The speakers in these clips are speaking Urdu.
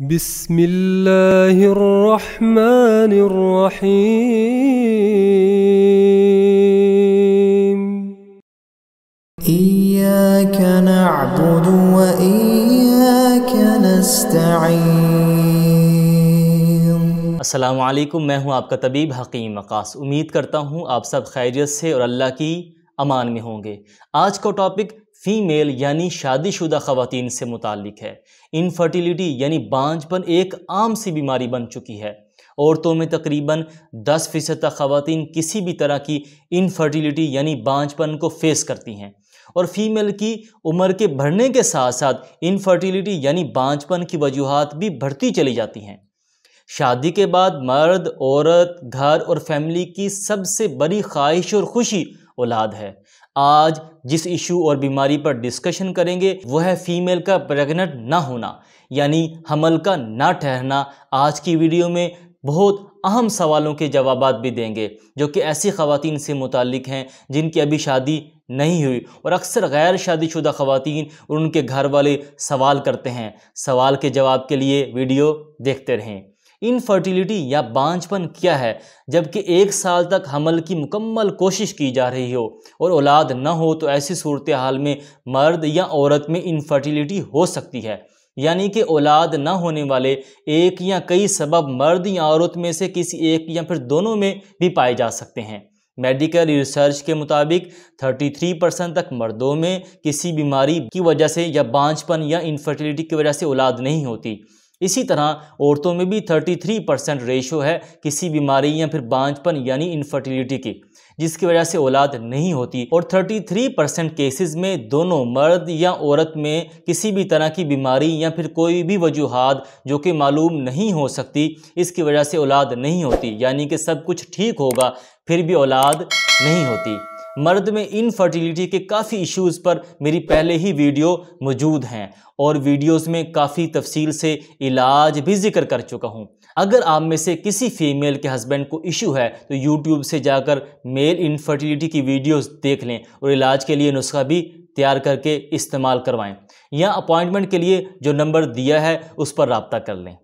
بسم الله الرحمن الرحيم إياك نعبد وإياك نستعين السلام عليكم میں ہوں آپ کا طبیب حقیم مقاس امید کرتا ہوں آپ سب خیریت سے امان میں ہوں گے آج کا ٹاپک فیمیل یعنی شادی شدہ خواتین سے متعلق ہے انفرٹیلیٹی یعنی بانج پن ایک عام سی بیماری بن چکی ہے عورتوں میں تقریباً دس فیصد تک خواتین کسی بھی طرح کی انفرٹیلیٹی یعنی بانج پن کو فیس کرتی ہیں اور فیمیل کی عمر کے بڑھنے کے ساتھ ساتھ انفرٹیلیٹی یعنی پن کی وجوہات بھی بڑھتی چلی جاتی ہیں شادی کے بعد مرد عورت گھر اور فیملی کی سب سے بڑی خواہش اور خوشی اولاد ہے آج جس ایشو اور بیماری پر ڈسکشن کریں گے وہ ہے فیمیل کا پریگنٹ نہ ہونا یعنی حمل کا نہ ٹھہرنا آج کی ویڈیو میں بہت اہم سوالوں کے جوابات بھی دیں گے جو کہ ایسی خواتین سے متعلق ہیں جن کی ابھی شادی نہیں ہوئی اور اکثر غیر شادی شدہ خواتین اور ان کے گھر والے سوال کرتے ہیں سوال کے جواب کے لیے ویڈیو دیکھتے رہیں انفرٹیلیٹی یا بانجپن کیا ہے جبکہ ایک سال تک حمل کی مکمل کوشش کی جا رہی ہو اور اولاد نہ ہو تو ایسی صورتحال میں مرد یا عورت میں انفرٹیلیٹی ہو سکتی ہے یعنی کہ اولاد نہ ہونے والے ایک یا کئی سبب مرد یا عورت میں سے کسی ایک یا پھر دونوں میں بھی پائے جا سکتے ہیں میڈیکل ریسرچ کے مطابق 33 پرسنٹ تک مردوں میں کسی بیماری کی وجہ سے یا بانجپن یا انفرٹیلیٹی کی وجہ سے اولاد نہیں ہوتی اسی طرح عورتوں میں بھی 33 پرسنٹ ریشو ہے کسی بیماری یا پھر بانجپن یعنی انفرٹیلیٹی کی جس کی وجہ سے اولاد نہیں ہوتی اور 33 پرسنٹ کیسز میں دونوں مرد یا عورت میں کسی بھی طرح کی بیماری یا پھر کوئی بھی وجوہات جو کہ معلوم نہیں ہو سکتی اس کی وجہ سے اولاد نہیں ہوتی یعنی کہ سب کچھ ٹھیک ہوگا پھر بھی اولاد نہیں ہوتی مرد میں انفرٹیلیٹی کے کافی ایشوز پر میری پہلے ہی ویڈیو موجود ہیں اور ویڈیوز میں کافی تفصیل سے علاج بھی ذکر کر چکا ہوں اگر آپ میں سے کسی فیمیل کے ہسبینڈ کو ایشو ہے تو یوٹیوب سے جا کر میل انفرٹیلیٹی کی ویڈیوز دیکھ لیں اور علاج کے لیے نسخہ بھی تیار کر کے استعمال کروائیں یا اپوائنٹمنٹ کے لیے جو نمبر دیا ہے اس پر رابطہ کر لیں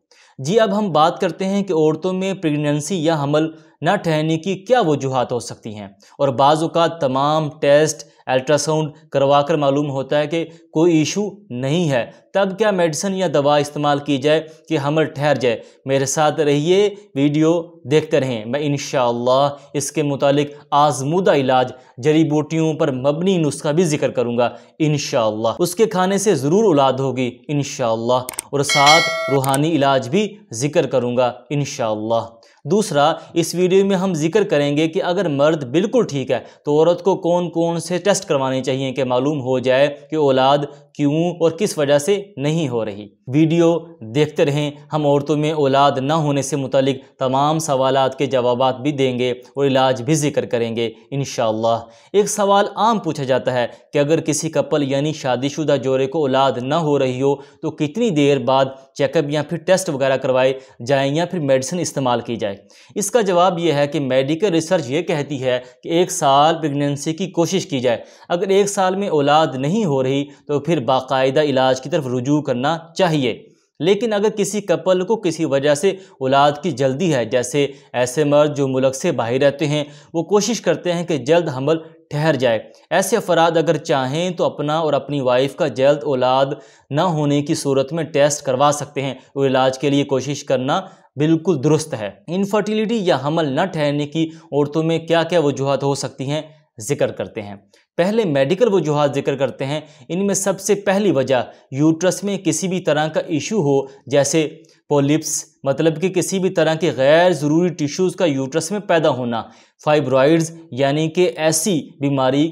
جی اب ہم بات کرتے ہیں کہ عورتوں میں پریگننسی یا حمل نہ ٹھہرنے کی کیا وجوہات ہو سکتی ہیں اور بعض اوقات تمام ٹیسٹ الٹرا ساؤنڈ کروا کر معلوم ہوتا ہے کہ کوئی ایشو نہیں ہے تب کیا میڈیسن یا دوا استعمال کی جائے کہ حمل ٹھہر جائے میرے ساتھ رہیے ویڈیو دیکھتے رہیں میں انشاءاللہ اس کے متعلق آزمودہ علاج جڑی بوٹیوں پر مبنی نسخہ بھی ذکر کروں گا انشاءاللہ اس کے کھانے سے ضرور اولاد ہوگی انشاءاللہ اور ساتھ روحانی علاج بھی ذکر کروں گا انشاءاللہ اللہ دوسرا اس ویڈیو میں ہم ذکر کریں گے کہ اگر مرد بالکل ٹھیک ہے تو عورت کو کون کون سے ٹیسٹ کروانے چاہیے کہ معلوم ہو جائے کہ اولاد کیوں اور کس وجہ سے نہیں ہو رہی ویڈیو دیکھتے رہیں ہم عورتوں میں اولاد نہ ہونے سے متعلق تمام سوالات کے جوابات بھی دیں گے اور علاج بھی ذکر کریں گے انشاءاللہ ایک سوال عام پوچھا جاتا ہے کہ اگر کسی کپل یعنی شادی شدہ جوڑے کو اولاد نہ ہو رہی ہو تو کتنی دیر بعد چیک اپ یا پھر ٹیسٹ وغیرہ کروائے جائیں یا پھر میڈیسن استعمال کی جائے اس کا جواب یہ ہے کہ میڈیکل ریسرچ یہ کہتی ہے کہ ایک سال پریگنینسی کی کوشش کی جائے اگر ایک سال میں اولاد نہیں ہو رہی تو پھر باقاعدہ علاج کی طرف رجوع کرنا چاہیے لیکن اگر کسی کپل کو کسی وجہ سے اولاد کی جلدی ہے جیسے ایسے مرد جو ملک سے باہر رہتے ہیں وہ کوشش کرتے ہیں کہ جلد حمل ٹھہر جائے ایسے افراد اگر چاہیں تو اپنا اور اپنی وائف کا جلد اولاد نہ ہونے کی صورت میں ٹیسٹ کروا سکتے ہیں اور علاج کے لیے کوشش کرنا بالکل درست ہے انفرٹیلیٹی یا حمل نہ ٹھہرنے کی عورتوں میں کیا کیا وجوہات ہو سکتی ہیں ذکر کرتے ہیں پہلے میڈیکل وجوہات ذکر کرتے ہیں ان میں سب سے پہلی وجہ یوٹرس میں کسی بھی طرح کا ایشو ہو جیسے پولپس مطلب کہ کسی بھی طرح کے غیر ضروری ٹیشوز کا یوٹرس میں پیدا ہونا فائبرائڈز یعنی کہ ایسی بیماری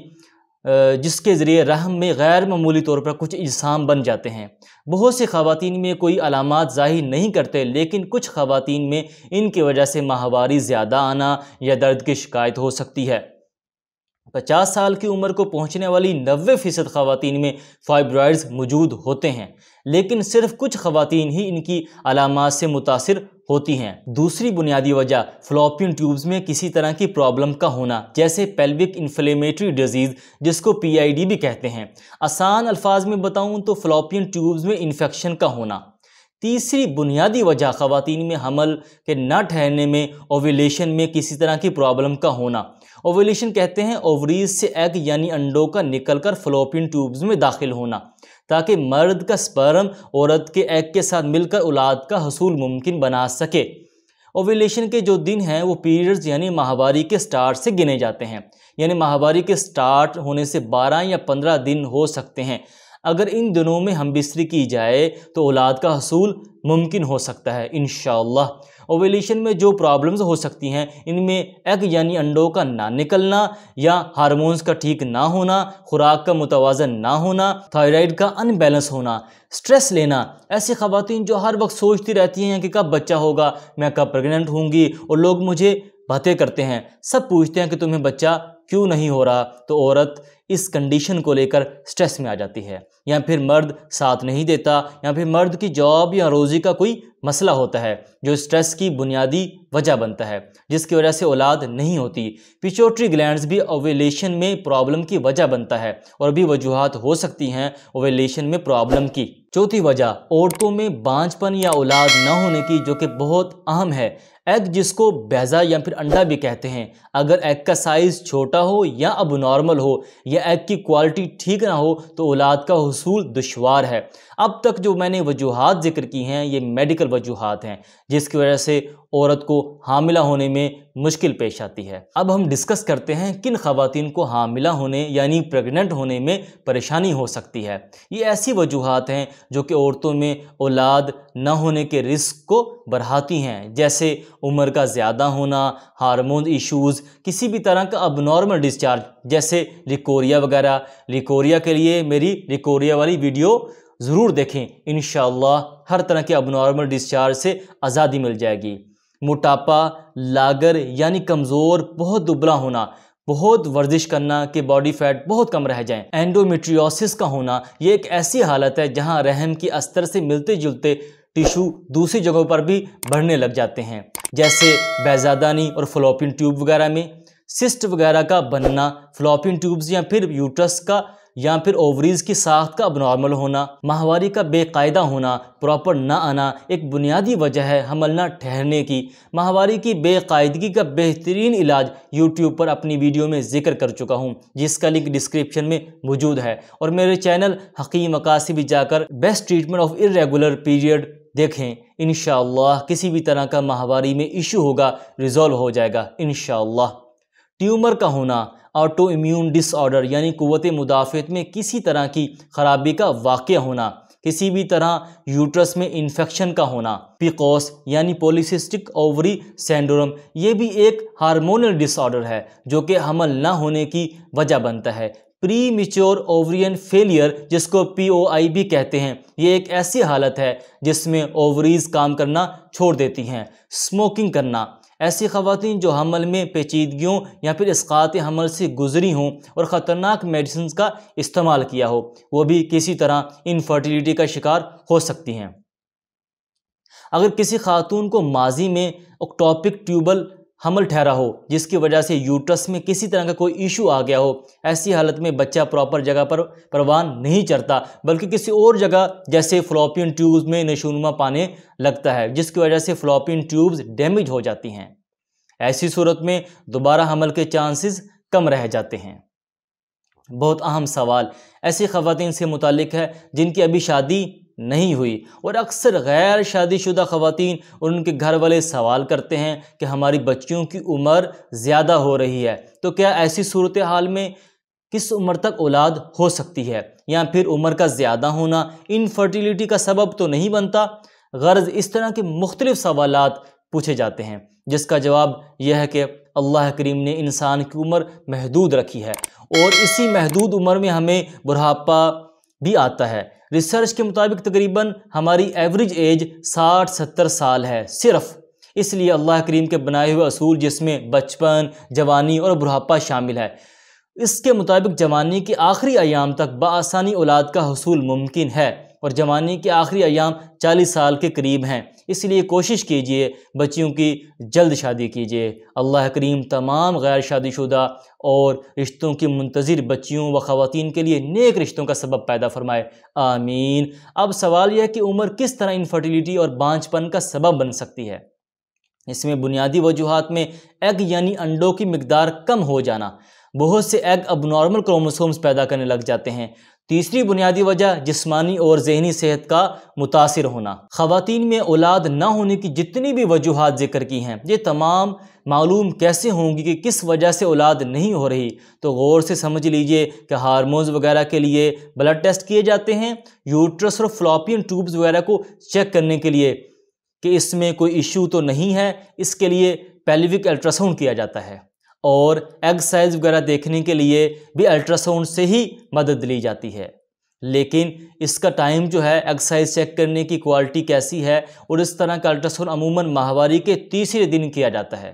جس کے ذریعے رحم میں غیر معمولی طور پر کچھ اجسام بن جاتے ہیں بہت سے خواتین میں کوئی علامات ظاہر نہیں کرتے لیکن کچھ خواتین میں ان کی وجہ سے ماہواری زیادہ آنا یا درد کی شکایت ہو سکتی ہے پچاس سال کی عمر کو پہنچنے والی نوے فیصد خواتین میں فائبرائڈز موجود ہوتے ہیں لیکن صرف کچھ خواتین ہی ان کی علامات سے متاثر ہوتی ہیں دوسری بنیادی وجہ فلوپین ٹیوبز میں کسی طرح کی پرابلم کا ہونا جیسے پیلوک انفلیمیٹری ڈیزیز جس کو پی آئی ڈی بھی کہتے ہیں آسان الفاظ میں بتاؤں تو فلوپین ٹیوبز میں انفیکشن کا ہونا تیسری بنیادی وجہ خواتین میں حمل کے نہ ٹھہرنے میں اوویلیشن میں کسی طرح کی پرابلم کا ہونا اوویلیشن کہتے ہیں اووریز سے ایگ یعنی انڈوں کا نکل کر فلوپین ٹیوبز میں داخل ہونا تاکہ مرد کا سپرم عورت کے ایگ کے ساتھ مل کر اولاد کا حصول ممکن بنا سکے اوویلیشن کے جو دن ہیں وہ پیریڈز یعنی ماہواری کے سٹارٹ سے گنے جاتے ہیں یعنی ماہواری کے سٹارٹ ہونے سے بارہ یا پندرہ دن ہو سکتے ہیں اگر ان دنوں میں ہم بستری کی جائے تو اولاد کا حصول ممکن ہو سکتا ہے انشاءاللہ اللہ اوویلیشن میں جو پرابلمز ہو سکتی ہیں ان میں ایگ یعنی انڈوں کا نہ نکلنا یا ہارمونز کا ٹھیک نہ ہونا خوراک کا متوازن نہ ہونا تھائرائیڈ کا ان بیلنس ہونا سٹریس لینا ایسی خواتین جو ہر وقت سوچتی رہتی ہیں کہ کب بچہ ہوگا میں کب پریگننٹ ہوں گی اور لوگ مجھے باتیں کرتے ہیں سب پوچھتے ہیں کہ تمہیں بچہ کیوں نہیں ہو رہا تو عورت اس کنڈیشن کو لے کر سٹریس میں آ جاتی ہے یا پھر مرد ساتھ نہیں دیتا یا پھر مرد کی جاب یا روزی کا کوئی مسئلہ ہوتا ہے جو سٹریس کی بنیادی وجہ بنتا ہے جس کی وجہ سے اولاد نہیں ہوتی پیچوٹری گلینڈز بھی اویلیشن میں پرابلم کی وجہ بنتا ہے اور بھی وجوہات ہو سکتی ہیں اویلیشن میں پرابلم کی چوتھی وجہ عورتوں میں بانجھ پن یا اولاد نہ ہونے کی جو کہ بہت اہم ہے ایگ جس کو بیزا یا پھر انڈا بھی کہتے ہیں اگر ایگ کا سائز چھوٹا ہو یا اب نارمل ہو یا ایگ کی کوالٹی ٹھیک نہ ہو تو اولاد کا حصول دشوار ہے اب تک جو میں نے وجوہات ذکر کی ہیں یہ میڈیکل وجوہات ہیں جس کی وجہ سے عورت کو حاملہ ہونے میں مشکل پیش آتی ہے اب ہم ڈسکس کرتے ہیں کن خواتین کو حاملہ ہونے یعنی پریگننٹ ہونے میں پریشانی ہو سکتی ہے یہ ایسی وجوہات ہیں جو کہ عورتوں میں اولاد نہ ہونے کے رسک کو بڑھاتی ہیں جیسے عمر کا زیادہ ہونا ہارمون ایشوز کسی بھی طرح کا اب نارمل ڈسچارج جیسے لیکوریا وغیرہ لیکوریا کے لیے میری لیکوریا والی ویڈیو ضرور دیکھیں انشاءاللہ ہر طرح کے اب نارمل ڈسچارج سے آزادی مل جائے گی موٹاپا لاگر یعنی کمزور بہت دبلا ہونا بہت ورزش کرنا کہ باڈی فیٹ بہت کم رہ جائیں اینڈومیٹریوسس کا ہونا یہ ایک ایسی حالت ہے جہاں رحم کی استر سے ملتے جلتے ٹیشو دوسری جگہوں پر بھی بڑھنے لگ جاتے ہیں جیسے بیزادانی اور فلوپین ٹیوب وغیرہ میں سسٹ وغیرہ کا بننا فلوپین ٹیوبز یا پھر یوٹرس کا یا پھر اووریز کی ساخت کا اب نارمل ہونا ماہواری کا بے قاعدہ ہونا پراپر نہ آنا ایک بنیادی وجہ ہے حمل نہ ٹھہرنے کی ماہواری کی بے قاعدگی کا بہترین علاج یوٹیوب پر اپنی ویڈیو میں ذکر کر چکا ہوں جس کا لنک ڈسکرپشن میں موجود ہے اور میرے چینل حقیم اکاسی بھی جا کر best treatment of irregular period دیکھیں انشاءاللہ کسی بھی طرح کا ماہواری میں ایشو ہوگا ریزالو ہو جائے گا انشاءاللہ ٹیومر کا ہونا آٹو امیون ڈس آرڈر یعنی قوت مدافعت میں کسی طرح کی خرابی کا واقعہ ہونا کسی بھی طرح یوٹرس میں انفیکشن کا ہونا پیکوس یعنی پولیسسٹک اووری سینڈروم یہ بھی ایک ہارمونل ڈس آرڈر ہے جو کہ حمل نہ ہونے کی وجہ بنتا ہے پری میچور اوورین فیلئر جس کو پی او آئی بھی کہتے ہیں یہ ایک ایسی حالت ہے جس میں اووریز کام کرنا چھوڑ دیتی ہیں سموکنگ کرنا ایسی خواتین جو حمل میں پیچیدگیوں یا پھر اسقاط حمل سے گزری ہوں اور خطرناک میڈیسنز کا استعمال کیا ہو وہ بھی کسی طرح انفرٹیلیٹی کا شکار ہو سکتی ہیں اگر کسی خاتون کو ماضی میں اکٹوپک ٹیوبل حمل ٹھہرا ہو جس کی وجہ سے یوٹرس میں کسی طرح کا کوئی ایشو آ گیا ہو ایسی حالت میں بچہ پراپر جگہ پر پروان نہیں چڑھتا بلکہ کسی اور جگہ جیسے فلوپین ٹیوبز میں نشونما پانے لگتا ہے جس کی وجہ سے فلوپین ٹیوبز ڈیمیج ہو جاتی ہیں ایسی صورت میں دوبارہ حمل کے چانسز کم رہ جاتے ہیں بہت اہم سوال ایسی خواتین سے متعلق ہے جن کی ابھی شادی نہیں ہوئی اور اکثر غیر شادی شدہ خواتین اور ان کے گھر والے سوال کرتے ہیں کہ ہماری بچیوں کی عمر زیادہ ہو رہی ہے تو کیا ایسی صورتحال میں کس عمر تک اولاد ہو سکتی ہے یا پھر عمر کا زیادہ ہونا انفرٹیلیٹی کا سبب تو نہیں بنتا غرض اس طرح کے مختلف سوالات پوچھے جاتے ہیں جس کا جواب یہ ہے کہ اللہ کریم نے انسان کی عمر محدود رکھی ہے اور اسی محدود عمر میں ہمیں بڑھاپا بھی آتا ہے ریسرچ کے مطابق تقریباً ہماری ایوریج ایج ساٹھ ستر سال ہے صرف اس لیے اللہ کریم کے بنائے ہوئے اصول جس میں بچپن جوانی اور بڑھاپا شامل ہے اس کے مطابق جوانی کے آخری ایام تک بآسانی اولاد کا حصول ممکن ہے اور جوانی کے آخری ایام چالیس سال کے قریب ہیں اس لیے کوشش کیجیے بچیوں کی جلد شادی کیجیے اللہ کریم تمام غیر شادی شدہ اور رشتوں کی منتظر بچیوں و خواتین کے لیے نیک رشتوں کا سبب پیدا فرمائے آمین اب سوال یہ ہے کہ عمر کس طرح انفرٹیلیٹی اور بانچ پن کا سبب بن سکتی ہے اس میں بنیادی وجوہات میں ایگ یعنی انڈوں کی مقدار کم ہو جانا بہت سے ایگ اب نارمل کروموسومز پیدا کرنے لگ جاتے ہیں تیسری بنیادی وجہ جسمانی اور ذہنی صحت کا متاثر ہونا خواتین میں اولاد نہ ہونے کی جتنی بھی وجوہات ذکر کی ہیں یہ تمام معلوم کیسے ہوں گی کہ کس وجہ سے اولاد نہیں ہو رہی تو غور سے سمجھ لیجئے کہ ہارمونز وغیرہ کے لیے بلڈ ٹیسٹ کیے جاتے ہیں یوٹرس اور فلاپین ٹیوبز وغیرہ کو چیک کرنے کے لیے کہ اس میں کوئی ایشو تو نہیں ہے اس کے لیے پیلیوک الٹراساؤنڈ کیا جاتا ہے اور سائز وغیرہ دیکھنے کے لیے بھی الٹرا ساؤنڈ سے ہی مدد لی جاتی ہے لیکن اس کا ٹائم جو ہے سائز چیک کرنے کی کوالٹی کیسی ہے اور اس طرح کا الٹرا ساؤنڈ عموماً ماہواری کے تیسرے دن کیا جاتا ہے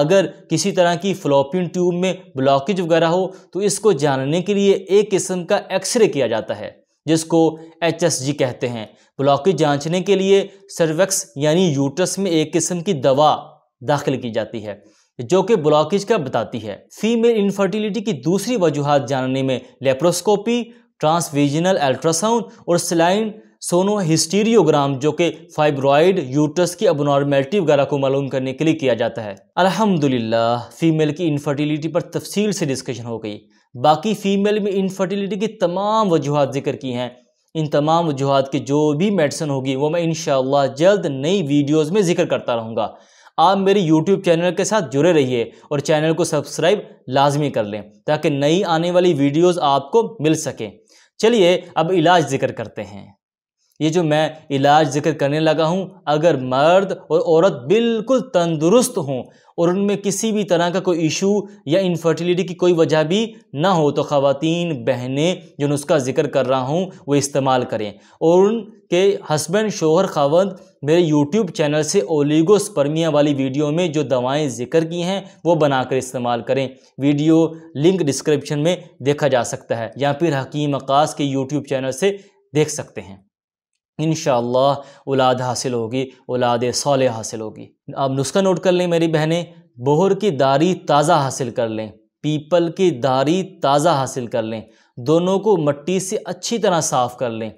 اگر کسی طرح کی فلوپین ٹیوب میں بلاکج وغیرہ ہو تو اس کو جاننے کے لیے ایک قسم کا ایکس رے کیا جاتا ہے جس کو ایچ ایس جی کہتے ہیں بلاکج جانچنے کے لیے سرویکس یعنی یوٹرس میں ایک قسم کی دوا داخل کی جاتی ہے جو کہ بلوکیج کا بتاتی ہے فیمیل انفرٹیلیٹی کی دوسری وجوہات جاننے میں لیپروسکوپی ٹرانسویژنل الٹراساؤنڈ اور سلائن سونو ہسٹیریوگرام جو کہ فائبرائڈ یوٹرس کی ابنارمیلٹی وغیرہ کو معلوم کرنے کے لیے کیا جاتا ہے الحمدللہ فیمیل کی انفرٹیلیٹی پر تفصیل سے ڈسکشن ہو گئی باقی فیمیل میں انفرٹیلیٹی کی تمام وجوہات ذکر کی ہیں ان تمام وجوہات کی جو بھی میڈیسن ہوگی وہ میں انشاءاللہ جلد نئی ویڈیوز میں ذکر کرتا رہوں گا آپ میری یوٹیوب چینل کے ساتھ جڑے رہیے اور چینل کو سبسکرائب لازمی کر لیں تاکہ نئی آنے والی ویڈیوز آپ کو مل سکیں چلیے اب علاج ذکر کرتے ہیں یہ جو میں علاج ذکر کرنے لگا ہوں اگر مرد اور عورت بالکل تندرست ہوں اور ان میں کسی بھی طرح کا کوئی ایشو یا انفرٹیلیٹی کی کوئی وجہ بھی نہ ہو تو خواتین بہنیں جو اس کا ذکر کر رہا ہوں وہ استعمال کریں اور ان کے ہسبینڈ شوہر خاوند میرے یوٹیوب چینل سے اولیگوسپرمیاں والی ویڈیو میں جو دوائیں ذکر کی ہیں وہ بنا کر استعمال کریں ویڈیو لنک ڈسکرپشن میں دیکھا جا سکتا ہے یا پھر حکیم عقاص کے یوٹیوب چینل سے دیکھ سکتے ہیں انشاءاللہ اولاد حاصل ہوگی اولاد صالح حاصل ہوگی آپ نسخہ نوٹ کر لیں میری بہنیں بہر کی داری تازہ حاصل کر لیں پیپل کی داری تازہ حاصل کر لیں دونوں کو مٹی سے اچھی طرح صاف کر لیں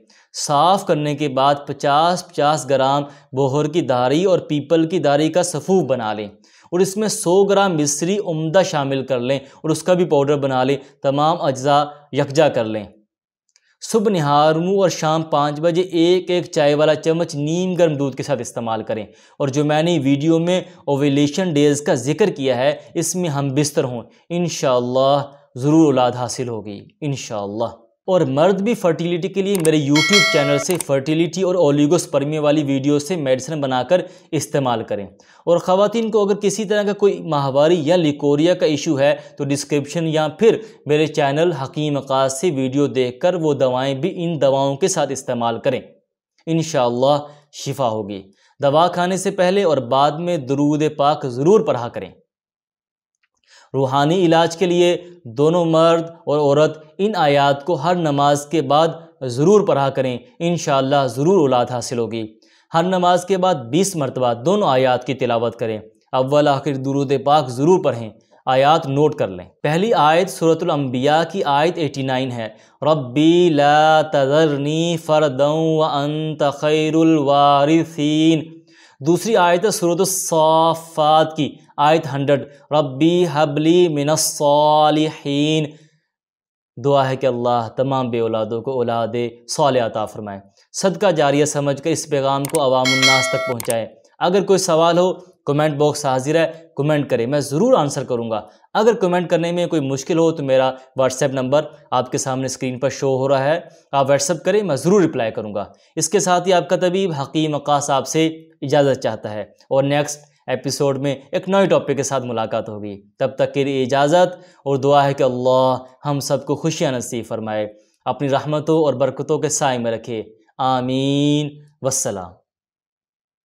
صاف کرنے کے بعد پچاس پچاس گرام بہر کی داری اور پیپل کی داری کا صفوف بنا لیں اور اس میں سو گرام مصری عمدہ شامل کر لیں اور اس کا بھی پاؤڈر بنا لیں تمام اجزاء یکجا کر لیں صبح نہار نہاروں اور شام پانچ بجے ایک ایک چائے والا چمچ نیم گرم دودھ کے ساتھ استعمال کریں اور جو میں نے ویڈیو میں اوویلیشن ڈیز کا ذکر کیا ہے اس میں ہم بستر ہوں انشاءاللہ ضرور اولاد حاصل ہوگی انشاءاللہ اور مرد بھی فرٹیلیٹی کے لیے میرے یوٹیوب چینل سے فرٹیلیٹی اور اولیگوس پرمی والی ویڈیو سے میڈیسن بنا کر استعمال کریں اور خواتین کو اگر کسی طرح کا کوئی ماہواری یا لیکوریا کا ایشو ہے تو ڈسکرپشن یا پھر میرے چینل حکیم اقاد سے ویڈیو دیکھ کر وہ دوائیں بھی ان دواؤں کے ساتھ استعمال کریں انشاءاللہ شفا ہوگی دوا کھانے سے پہلے اور بعد میں درود پاک ضرور پڑھا کریں روحانی علاج کے لیے دونوں مرد اور عورت ان آیات کو ہر نماز کے بعد ضرور پڑھا کریں انشاءاللہ ضرور اولاد حاصل ہوگی ہر نماز کے بعد بیس مرتبہ دونوں آیات کی تلاوت کریں اول آخر درود پاک ضرور پڑھیں آیات نوٹ کر لیں پہلی آیت سورة الانبیاء کی آیت ایٹی نائن ہے الوارثین دوسری آیت ہے سورت الصافات کی آیت ہنڈرڈ ربی حبلی من الصالحین دعا ہے کہ اللہ تمام بے اولادوں کو اولاد عطا فرمائے صدقہ جاریہ سمجھ کر اس پیغام کو عوام الناس تک پہنچائے اگر کوئی سوال ہو کومنٹ باکس حاضر ہے کومنٹ کریں میں ضرور آنسر کروں گا اگر کومنٹ کرنے میں کوئی مشکل ہو تو میرا ایپ نمبر آپ کے سامنے اسکرین پر شو ہو رہا ہے آپ واٹس ایپ کریں میں ضرور رپلائی کروں گا اس کے ساتھ ہی آپ کا طبیب حقیم عقاص آپ سے اجازت چاہتا ہے اور نیکسٹ ایپیسوڈ میں ایک نئے ٹاپک کے ساتھ ملاقات ہوگی تب تک کے لیے اجازت اور دعا ہے کہ اللہ ہم سب کو خوشیاں نصیب فرمائے اپنی رحمتوں اور برکتوں کے سائے میں رکھے آمین وسلام